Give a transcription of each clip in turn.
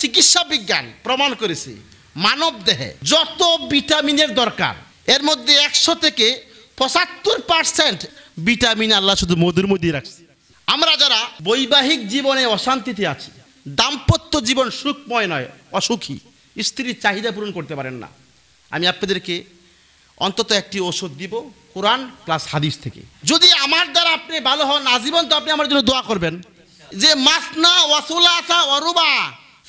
চিকিৎসা বিজ্ঞান প্রমাণ করেছে মানব দেহে যত ভিটামিনের দরকার এর মধ্যে একশো থেকে পঁচাত্তর পার্সেন্ট ভিটামিন আল্লাহ শুধু মধুর মধ্যে রাখছে আমরা যারা বৈবাহিক জীবনে অশান্তিতে আছি দাম্পত্য জীবন সুখময় নয় অসুখী স্ত্রীর চাহিদা পূরণ করতে পারেন না আমি আপনাদেরকে অন্তত একটি ওষুধ দিব কোরআন প্লাস হাদিস থেকে যদি আমার দ্বারা আপনি ভালো হন আজীবন তো আপনি আমার জন্য দোয়া করবেন যে মাসনা আসা অরুবা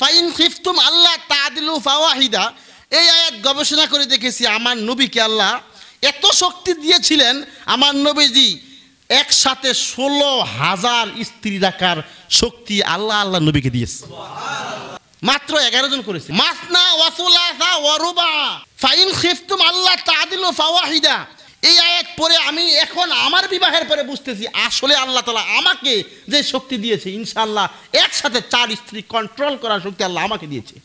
ফাইন খিফতুম আল্লাহ তাদিলু ফাওয়াহিদা এই আয়াত গবেষণা করে দেখেছি আমার নবীকে আল্লাহ এত শক্তি দিয়েছিলেন আমার নবীজি একসাথে ষোলো হাজার স্ত্রী রাখার শক্তি আল্লাহ আল্লাহ নবীকে দিয়েছে মাত্র এগারো জন করেছে মাসনা ওয়াসুলা ওয়ারুবা ফাইন খিফতুম আল্লাহ তাদিলু ফাওয়াহিদা এই আয়াত পরে আমি এখন আমার বিবাহের পরে বুঝতেছি আসলে আল্লাহ তালা আমাকে যে শক্তি দিয়েছে ইনশাল্লাহ একসাথে চার স্ত্রী কন্ট্রোল করার শক্তি আল্লাহ আমাকে দিয়েছে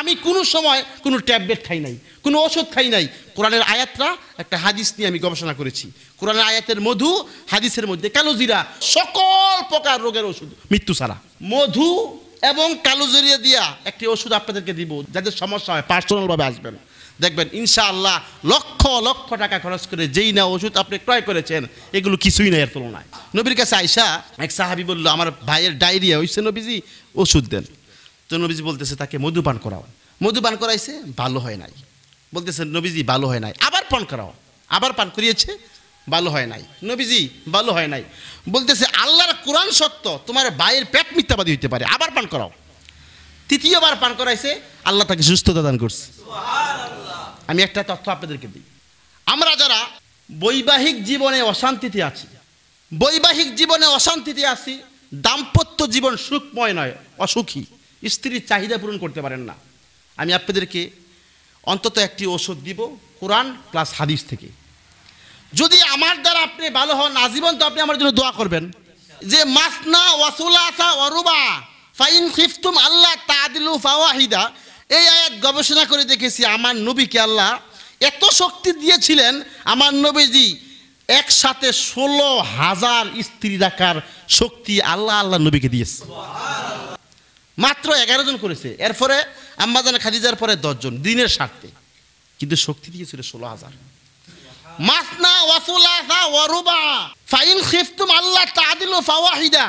আমি কোনো সময় কোনো ট্যাবলেট খাই নাই কোনো ওষুধ খাই নাই কোরআনের আয়াতরা একটা হাদিস নিয়ে আমি গবেষণা করেছি কোরআনের আয়াতের মধু হাদিসের মধ্যে কালোজিরা সকল প্রকার রোগের ওষুধ মৃত্যু ছাড়া মধু এবং কালো জড়িয়ে দিয়া একটি ওষুধ আপনাদেরকে দিব যাদের সমস্যা হয় পার্সোনালভাবে আসবেন দেখবেন ইনশাআল্লাহ লক্ষ লক্ষ টাকা খরচ করে যেই না ওষুধ আপনি ক্রয় করেছেন এগুলো কিছুই না এর তুলনায় নবীর কাছে আইসা এক সাহাবি বললো আমার ভাইয়ের ডায়রিয়া হয়েছে নবীজি ওষুধ দেন তো নবীজি বলতেছে তাকে মধুপান করাও মধুপান করাইছে ভালো হয় নাই বলতেছে নবীজি ভালো হয় নাই আবার পান করাও আবার পান করিয়েছে ভালো হয় নাই নবীজি ভালো হয় নাই বলতেছে আল্লাহর কোরআন সত্য তোমার ভাইয়ের পেট মিথ্যাবাদী হইতে পারে আবার পান করাও তৃতীয়বার পান করাইছে আল্লাহ তাকে সুস্থতা দান করছে আমি একটা তথ্য আপনাদেরকে দিই আমরা যারা বৈবাহিক জীবনে অশান্তিতে আছি বৈবাহিক জীবনে অশান্তিতে আছি দাম্পত্য জীবন সুখময় নয় অসুখী স্ত্রীর চাহিদা পূরণ করতে পারেন না আমি আপনাদেরকে অন্তত একটি ওষুধ দিব কোরআন প্লাস হাদিস থেকে যদি আমার দ্বারা আপনি ভালো হন আজীবন তো আপনি আমার জন্য দোয়া করবেন যে মাসনা ওয়াসুলাসা অরুবা ফাইন খিফতুম আল্লাহ তাদিলু ফাওয়াহিদা এই আয়াত গবেষণা করে দেখেছি আমার নবীকে আল্লাহ এত শক্তি দিয়েছিলেন আমার নবীজি একসাথে ষোলো হাজার স্ত্রী রাখার শক্তি আল্লাহ আল্লাহ নবীকে দিয়েছে মাত্র এগারো জন করেছে এরপরে আম্মাজান খাদিজার পরে দশজন দিনের স্বার্থে কিন্তু শক্তি দিয়েছিল ষোলো হাজার মাসনা ওয়াসুলাসা ওয়ারুবা ফাইন খিফতুম আল্লাহ তাদিল ফাওয়াহিদা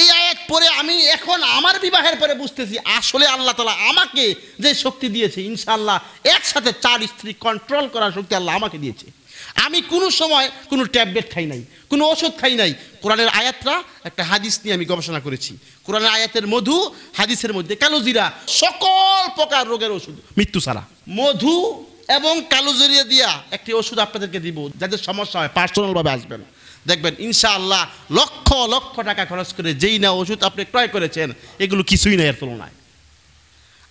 এই আয়াত পরে আমি এখন আমার বিবাহের পরে বুঝতেছি আসলে আল্লাহ তালা আমাকে যে শক্তি দিয়েছে ইনশাআল্লাহ একসাথে চার স্ত্রী কন্ট্রোল করার শক্তি আল্লাহ আমাকে দিয়েছে আমি কোনো সময় কোনো ট্যাবলেট খাই নাই কোনো ওষুধ খাই নাই কোরআনের আয়াতরা একটা হাদিস নিয়ে আমি গবেষণা করেছি কোরআনের আয়াতের মধু হাদিসের মধ্যে কালোজিরা সকল প্রকার রোগের ওষুধ মৃত্যু ছাড়া মধু এবং কালোজরিয়া দিয়া একটি ওষুধ আপনাদেরকে দিব যাদের সমস্যা হয় পার্সোনালভাবে আসবেন দেখবেন ইনশাআল্লাহ লক্ষ লক্ষ টাকা খরচ করে যেই না ওষুধ আপনি ক্রয় করেছেন এগুলো কিছুই না এর তুলনায়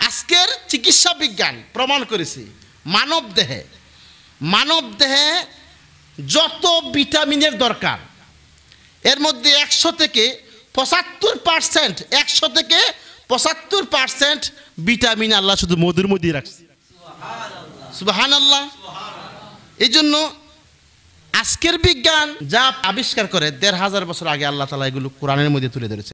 আজকের চিকিৎসা বিজ্ঞান প্রমাণ করেছে মানব দেহে মানব দেহে যত ভিটামিনের দরকার এর মধ্যে একশো থেকে পঁচাত্তর পার্সেন্ট একশো থেকে পঁচাত্তর পার্সেন্ট ভিটামিন আল্লাহ শুধু মধুর মধ্যেই রাখছে সুবাহান আল্লাহ এই জন্য আজকের বিজ্ঞান যা আবিষ্কার করে দেড় হাজার বছর আগে আল্লাহ তালা এগুলো কোরআনের মধ্যে তুলে ধরেছে